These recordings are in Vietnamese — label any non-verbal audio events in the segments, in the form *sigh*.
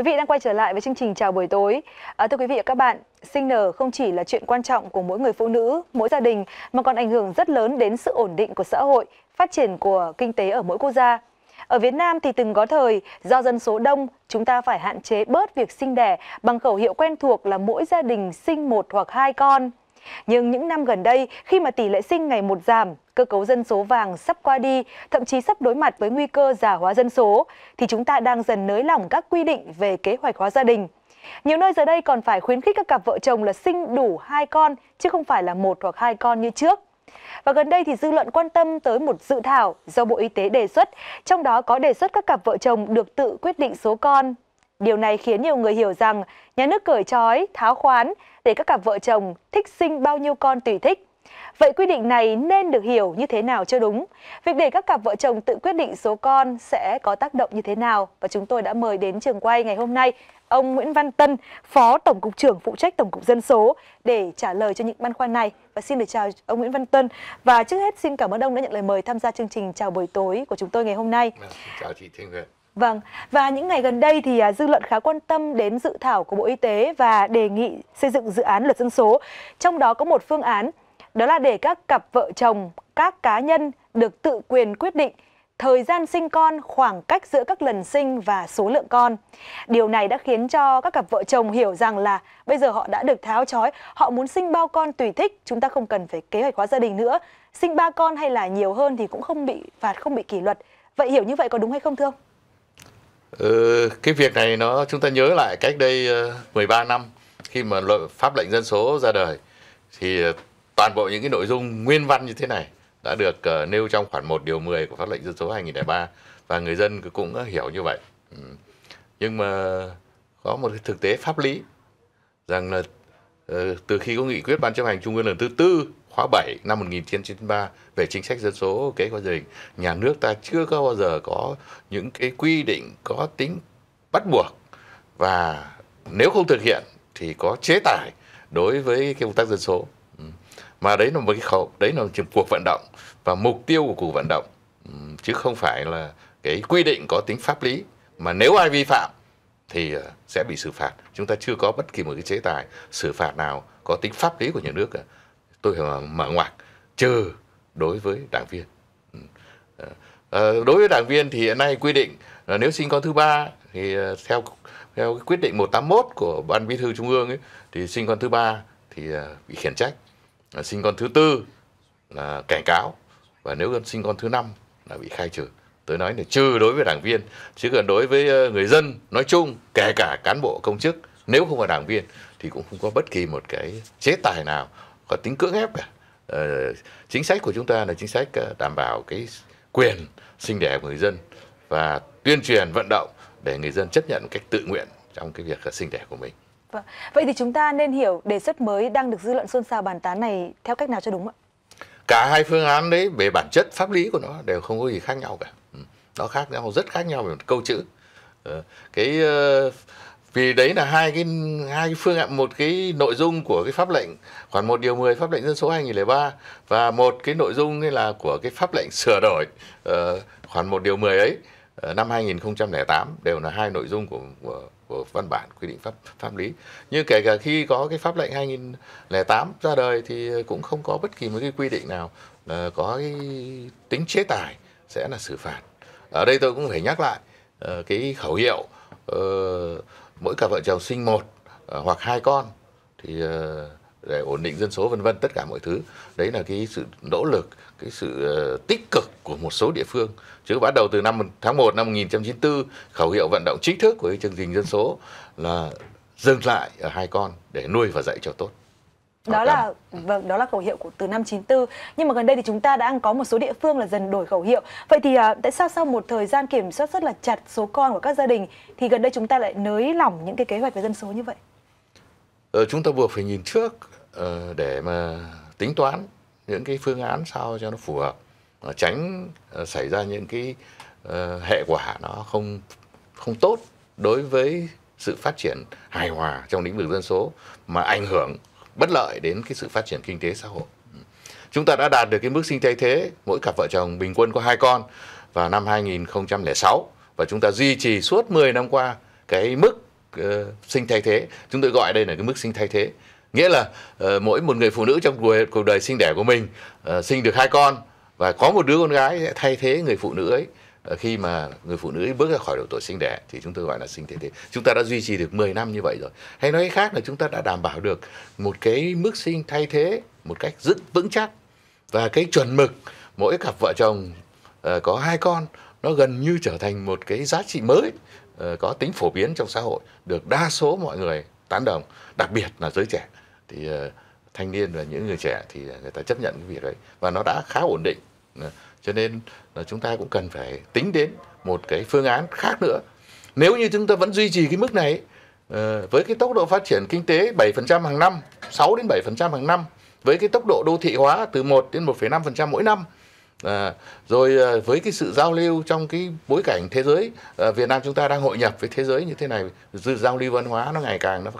Quý vị đang quay trở lại với chương trình Chào buổi tối. À, thưa quý vị và các bạn, sinh nở không chỉ là chuyện quan trọng của mỗi người phụ nữ, mỗi gia đình mà còn ảnh hưởng rất lớn đến sự ổn định của xã hội, phát triển của kinh tế ở mỗi quốc gia. Ở Việt Nam thì từng có thời, do dân số đông, chúng ta phải hạn chế bớt việc sinh đẻ bằng khẩu hiệu quen thuộc là mỗi gia đình sinh một hoặc hai con. Nhưng những năm gần đây, khi mà tỷ lệ sinh ngày một giảm, cơ cấu dân số vàng sắp qua đi, thậm chí sắp đối mặt với nguy cơ già hóa dân số, thì chúng ta đang dần nới lỏng các quy định về kế hoạch hóa gia đình. Nhiều nơi giờ đây còn phải khuyến khích các cặp vợ chồng là sinh đủ hai con, chứ không phải là một hoặc hai con như trước. Và gần đây thì dư luận quan tâm tới một dự thảo do Bộ Y tế đề xuất, trong đó có đề xuất các cặp vợ chồng được tự quyết định số con Điều này khiến nhiều người hiểu rằng nhà nước cởi trói, tháo khoán để các cặp vợ chồng thích sinh bao nhiêu con tùy thích. Vậy quy định này nên được hiểu như thế nào chưa đúng? Việc để các cặp vợ chồng tự quyết định số con sẽ có tác động như thế nào? Và chúng tôi đã mời đến trường quay ngày hôm nay ông Nguyễn Văn Tân, Phó Tổng cục trưởng phụ trách Tổng cục Dân số để trả lời cho những băn khoăn này. Và xin được chào ông Nguyễn Văn Tân. Và trước hết xin cảm ơn ông đã nhận lời mời tham gia chương trình Chào buổi tối của chúng tôi ngày hôm nay. Vâng, chào chị Thanh Huyền. Vâng, và những ngày gần đây thì à, dư luận khá quan tâm đến dự thảo của Bộ Y tế và đề nghị xây dựng dự án luật dân số. Trong đó có một phương án, đó là để các cặp vợ chồng, các cá nhân được tự quyền quyết định thời gian sinh con, khoảng cách giữa các lần sinh và số lượng con. Điều này đã khiến cho các cặp vợ chồng hiểu rằng là bây giờ họ đã được tháo chói, họ muốn sinh bao con tùy thích, chúng ta không cần phải kế hoạch hóa gia đình nữa. Sinh ba con hay là nhiều hơn thì cũng không bị phạt, không bị kỷ luật. Vậy hiểu như vậy có đúng hay không thưa ông? Ờ, cái việc này nó chúng ta nhớ lại cách đây 13 ờ, năm khi mà luật pháp lệnh dân số ra đời thì ờ, toàn bộ những cái nội dung nguyên văn như thế này đã được nêu trong khoản 1 điều 10 của pháp lệnh dân số 2003 và người dân cũng hiểu như vậy. Ừ. Nhưng mà có một thực tế pháp lý rằng là từ khi có nghị quyết ban chấp hành trung ương lần thứ tư khóa 7 năm 1993 về chính sách dân số cái quá trình nhà nước ta chưa có bao giờ có những cái quy định có tính bắt buộc và nếu không thực hiện thì có chế tài đối với cái công tác dân số ừ. mà đấy là một cái khẩu đấy là một cuộc vận động và mục tiêu của cuộc vận động ừ, chứ không phải là cái quy định có tính pháp lý mà nếu ai vi phạm thì ờ, sẽ bị xử phạt chúng ta chưa có bất kỳ một cái chế tài xử phạt nào có tính pháp lý của nhà nước cả tôi mở ngoặc trừ đối với đảng viên ừ. ờ, đối với đảng viên thì hiện nay quy định là nếu sinh con thứ ba thì ờ, theo theo quyết định 181 của ban bí thư trung ương ấy, thì sinh con thứ ba thì ờ, bị khiển trách sinh con thứ tư là cảnh cáo và nếu sinh con thứ năm là bị khai trừ tôi nói là trừ đối với đảng viên chứ còn đối với người dân nói chung kể cả cán bộ công chức nếu không là đảng viên thì cũng không có bất kỳ một cái chế tài nào có tính cưỡng ép cả. À. Ờ, chính sách của chúng ta là chính sách ờ, đảm bảo cái quyền sinh đẻ của người dân và tuyên truyền vận động để người dân chấp nhận một cách tự nguyện trong cái việc ờ, sinh đẻ của mình. Vâng. Vậy thì chúng ta nên hiểu đề xuất mới đang được dư luận xôn xao bàn tán này theo cách nào cho đúng ạ? Cả hai phương án đấy về bản chất pháp lý của nó đều không có gì khác nhau cả. Ừ. Nó khác nhau rất khác nhau về một câu chữ. Cái vì đấy là hai cái hai cái phương án một cái nội dung của cái pháp lệnh khoản một điều 10 pháp lệnh dân số 2003 và một cái nội dung là của cái pháp lệnh sửa đổi uh, ờ, khoản một điều 10 ấy uh, năm 2008 đều là hai nội dung của, của của văn bản quy định pháp pháp lý. như kể cả khi có cái pháp lệnh 2008 ra đời thì cũng không có bất kỳ một cái quy định nào uh, có cái tính chế tài sẽ là xử phạt. Ở đây tôi cũng phải nhắc lại uh, cái khẩu hiệu uh, mỗi cặp vợ chồng sinh một ờ, hoặc hai con thì ờ, để ổn định dân số vân vân tất cả mọi thứ đấy là cái sự nỗ lực cái sự ờ, tích cực của một số địa phương chứ bắt đầu từ năm tháng 1 năm 1994 khẩu hiệu vận động chính thức của chương trình dân số là dừng lại ở hai con để nuôi và dạy cho tốt đó okay. Dạ. là vâng đó là khẩu hiệu của từ năm 94 nhưng mà gần đây thì chúng ta đã có một số địa phương là dần đổi khẩu hiệu vậy thì à, tại sao sau một thời gian kiểm soát rất là chặt số con của các gia đình thì gần đây chúng ta lại nới lỏng những cái kế hoạch về dân số như vậy ờ, chúng ta vừa phải nhìn trước uh, để mà tính toán những cái phương án sao cho nó phù hợp ờ, tránh uh, xảy ra những cái uh, hệ quả nó không không tốt đối với sự phát triển hài hòa trong lĩnh vực dân số mà ảnh hưởng bất lợi đến cái sự phát triển kinh tế xã hội chúng ta đã đạt được cái mức sinh thay thế mỗi cặp vợ chồng bình quân có hai con vào năm 2006 và chúng ta duy trì suốt 10 năm qua cái mức uh, sinh thay thế chúng tôi gọi đây là cái mức sinh thay thế nghĩa là uh, mỗi một người phụ nữ trong cuộc, đời sinh đẻ của mình uh, sinh được hai con và có một đứa con gái thay thế người phụ nữ ấy Ờ, khi mà người phụ nữ bước ra khỏi độ tuổi sinh đẻ thì chúng tôi gọi là sinh thể thế. Chúng ta đã duy trì được 10 năm như vậy rồi. Hay nói khác là chúng ta đã đảm bảo được một cái mức sinh thay thế một cách rất vững chắc và cái chuẩn mực mỗi cặp vợ chồng uh, có hai con nó gần như trở thành một cái giá trị mới uh, có tính phổ biến trong xã hội được đa số mọi người tán đồng đặc biệt là giới trẻ thì uh, thanh niên và những người trẻ thì người ta chấp nhận cái việc đấy và nó đã khá ổn định Ờ, cho nên là chúng ta cũng cần phải tính đến một cái phương án khác nữa nếu như chúng ta vẫn duy trì cái mức này ờ, với cái tốc độ phát triển kinh tế 7% hàng năm 6 đến 7% hàng năm với cái tốc độ đô thị hóa từ 1 đến 1,5% mỗi năm À, rồi à, với cái sự giao lưu trong cái bối cảnh thế giới à, Việt Nam chúng ta đang hội nhập với thế giới như thế này sự giao lưu văn hóa nó ngày càng nó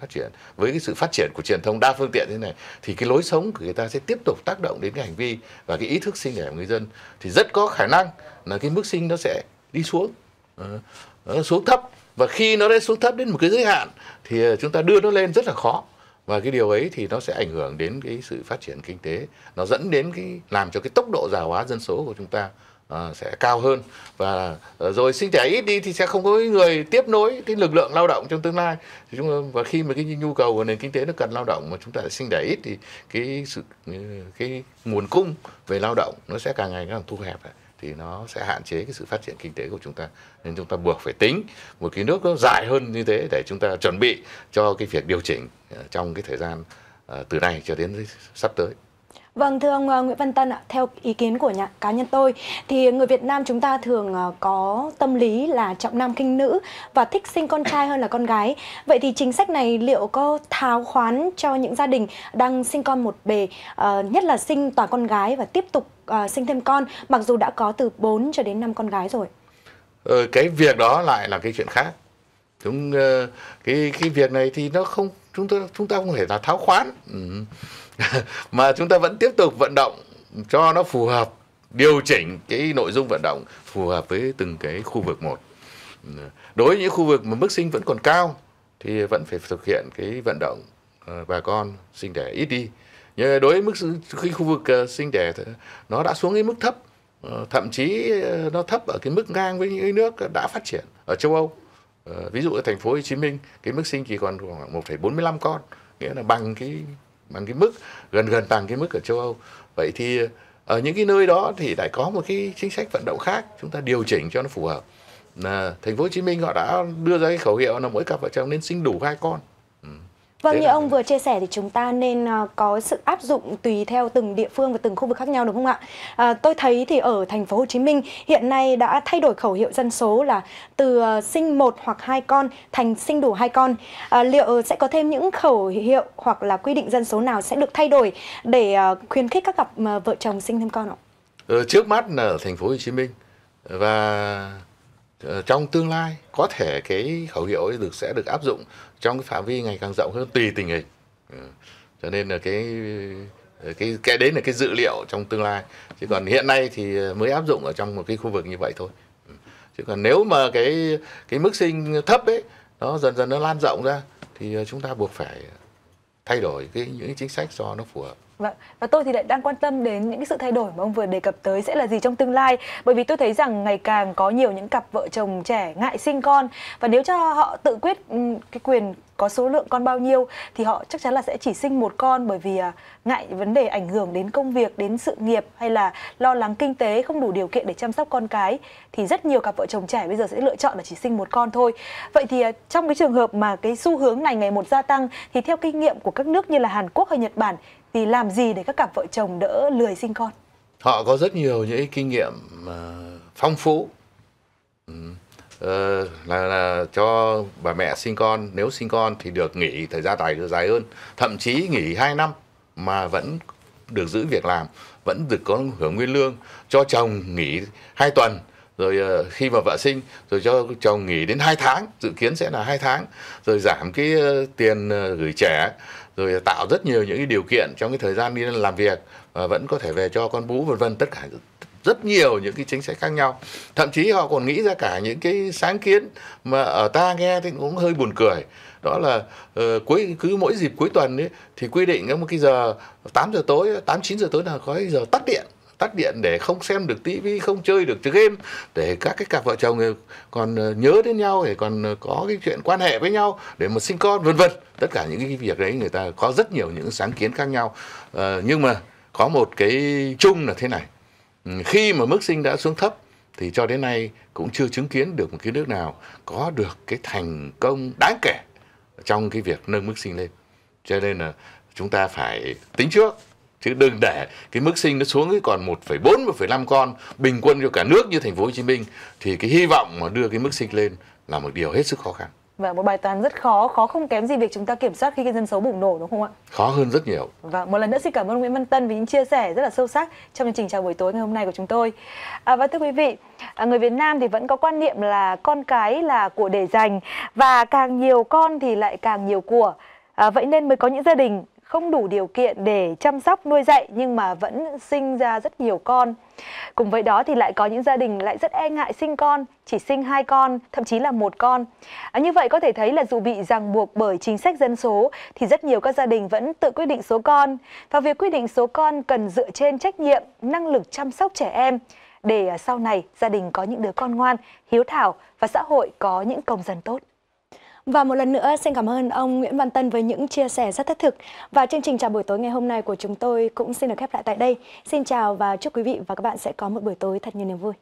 phát triển với cái sự phát triển của truyền thông đa phương tiện thế này thì cái lối sống của người ta sẽ tiếp tục tác động đến cái hành vi và cái ý thức sinh đẻ của người dân thì rất có khả năng là cái mức sinh nó sẽ đi xuống à, ờ, nó ờ, xuống thấp và khi nó đã xuống thấp đến một cái giới hạn thì ờ, chúng ta đưa nó lên rất là khó và cái điều ấy thì nó sẽ ảnh hưởng đến cái sự phát triển kinh tế nó dẫn đến cái làm cho cái tốc độ già hóa dân số của chúng ta À, sẽ cao hơn và ờ, rồi sinh trẻ ít đi thì sẽ không có người tiếp nối cái lực lượng lao động trong tương lai thì chúng và khi mà cái nhu cầu của nền kinh tế nó cần lao động mà chúng ta sinh trẻ ít thì cái sự cái nguồn cung về lao động nó sẽ càng ngày càng thu hẹp lại thì nó sẽ hạn chế cái sự phát triển kinh tế của chúng ta nên chúng ta buộc phải tính một cái nước nó dài hơn như thế để chúng ta chuẩn bị cho cái việc điều chỉnh ờ, trong cái thời gian ờ, từ nay cho đến sắp tới Vâng, thưa ông ờ, Nguyễn Văn Tân ạ, theo ý kiến của nhà, cá nhân tôi thì người Việt Nam chúng ta thường ờ, có tâm lý là trọng nam khinh nữ và thích sinh con trai hơn là con gái. Vậy thì chính sách này liệu có tháo khoán cho những gia đình đang sinh con một bề, ờ, nhất là sinh toàn con gái và tiếp tục sinh thêm con mặc dù đã có từ 4 cho đến 5 con gái rồi? Ừ, cái việc đó lại là cái chuyện khác. Chúng cái cái việc này thì nó không chúng tôi chúng ta không thể là tháo khoán ừ. *laughs* mà chúng ta vẫn tiếp tục vận động cho nó phù hợp điều chỉnh cái nội dung vận động phù hợp với từng cái khu vực một ừ. đối với những khu vực mà mức sinh vẫn còn cao thì vẫn phải thực hiện cái vận động ờ, bà con sinh đẻ ít đi nhưng đối với mức khi khu vực ờ, sinh đẻ nó đã xuống cái mức thấp ờ, thậm chí nó thấp ở cái mức ngang với những nước đã phát triển ở châu Âu Ờ, ví dụ ở thành phố Hồ Chí Minh cái mức sinh chỉ còn khoảng 1,45 con nghĩa là bằng cái bằng cái mức gần gần bằng cái mức ở châu Âu vậy thì ở ờ, những cái nơi đó thì lại có một cái chính sách vận động khác chúng ta điều chỉnh cho nó phù hợp là thành phố Hồ Chí Minh họ đã đưa ra cái khẩu hiệu là mỗi cặp vợ chồng nên sinh đủ hai con Vâng, như ông vừa chia sẻ thì chúng ta nên ờ, có sự áp dụng tùy theo từng địa phương và từng khu vực khác nhau đúng không ạ? À, tôi thấy thì ở thành phố Hồ Chí Minh hiện nay đã thay đổi khẩu hiệu dân số là từ ờ, sinh một hoặc hai con thành sinh đủ hai con. À, liệu sẽ có thêm những khẩu hiệu hoặc là quy định dân số nào sẽ được thay đổi để khuyến khích các cặp vợ chồng sinh thêm con ạ? Ờ, trước mắt là ở thành phố Hồ Chí Minh và Ờ, trong tương lai có thể cái khẩu hiệu ấy được sẽ được áp dụng trong cái phạm vi ngày càng rộng hơn tùy tình hình ừ. cho nên là cái ờ, cái cái đấy là cái dự liệu trong tương lai chứ còn hiện nay thì mới áp dụng ở trong một cái khu vực như vậy thôi ừ. chứ còn nếu mà cái cái mức sinh thấp ấy nó dần dần nó lan rộng ra thì ờ, chúng ta buộc phải thay đổi cái những chính sách cho nó phù hợp Vâng. Và tôi thì lại đang quan tâm đến những cái sự thay đổi mà ông vừa đề cập tới sẽ là gì trong tương lai bởi vì tôi thấy rằng ngày càng có nhiều những cặp vợ chồng trẻ ngại sinh con và nếu cho họ tự quyết ừ, cái quyền có số lượng con bao nhiêu thì họ chắc chắn là sẽ chỉ sinh một con bởi vì à, ngại vấn đề ảnh hưởng đến công việc, đến sự nghiệp hay là lo lắng kinh tế không đủ điều kiện để chăm sóc con cái thì rất nhiều cặp vợ chồng trẻ bây giờ sẽ lựa chọn là chỉ sinh một con thôi. Vậy thì à, trong cái trường hợp mà cái xu hướng này ngày một gia tăng thì theo kinh nghiệm của các nước như là Hàn Quốc hay Nhật Bản thì làm gì để các cặp vợ chồng đỡ lười sinh con họ có rất nhiều những kinh nghiệm ờ, phong phú ừ. Ờ, là, là cho bà mẹ sinh con nếu sinh con thì được nghỉ thời gian dài dài hơn thậm chí nghỉ 2 năm mà vẫn được giữ việc làm vẫn được có hưởng nguyên lương cho chồng nghỉ 2 tuần rồi uh, khi mà vợ sinh rồi cho chồng nghỉ đến 2 tháng dự kiến sẽ là 2 tháng rồi giảm cái uh, tiền uh, gửi trẻ rồi tạo rất nhiều những cái điều kiện trong cái thời gian đi làm việc và vẫn có thể về cho con bú vân vân tất cả rất nhiều những cái chính sách khác nhau thậm chí họ còn nghĩ ra cả những cái sáng kiến mà ở ta nghe thì cũng hơi buồn cười đó là uh, cuối cứ mỗi dịp cuối tuần ấy, thì quy định một cái giờ 8 giờ tối 8 9 giờ tối là có cái giờ tắt điện tắt điện để không xem được tivi không chơi được game để các cái cặp vợ chồng còn ờ, nhớ đến nhau để còn ờ, có cái chuyện quan hệ với nhau để mà sinh con vân vân tất cả những cái việc đấy người ta có rất nhiều những sáng kiến khác nhau à, nhưng mà có một cái chung là thế này ừ, khi mà mức sinh đã xuống thấp thì cho đến nay cũng chưa chứng kiến được một cái nước nào có được cái thành công đáng kể trong cái việc nâng mức sinh lên cho nên là chúng ta phải tính trước chứ đừng để cái mức sinh nó xuống cái còn 1,4 1,5 con bình quân cho cả nước như thành phố Hồ Chí Minh thì cái hy vọng mà đưa cái mức sinh lên là một điều hết sức khó khăn. Và một bài toán rất khó, khó không kém gì việc chúng ta kiểm soát khi cái dân số bùng nổ đúng không ạ? Khó hơn rất nhiều. Và một lần nữa xin cảm ơn Nguyễn Văn Tân vì những chia sẻ rất là sâu sắc trong chương trình chào buổi tối ngày hôm nay của chúng tôi. À, và thưa quý vị, à, người Việt Nam thì vẫn có quan niệm là con cái là của để dành và càng nhiều con thì lại càng nhiều của. À, vậy nên mới có những gia đình không đủ điều kiện để chăm sóc nuôi dạy nhưng mà vẫn sinh ra rất nhiều con. Cùng với đó thì lại có những gia đình lại rất e ngại sinh con, chỉ sinh hai con, thậm chí là một con. À, như vậy có thể thấy là dù bị ràng buộc bởi chính sách dân số thì rất nhiều các gia đình vẫn tự quyết định số con. Và việc quyết định số con cần dựa trên trách nhiệm, năng lực chăm sóc trẻ em để à, sau này gia đình có những đứa con ngoan, hiếu thảo và xã hội có những công dân tốt. Và một lần nữa xin cảm ơn ông Nguyễn Văn Tân với những chia sẻ rất thiết thực. Và chương trình chào buổi tối ngày hôm nay của chúng tôi cũng xin được khép lại tại đây. Xin chào và chúc quý vị và các bạn sẽ có một buổi tối thật nhiều niềm vui.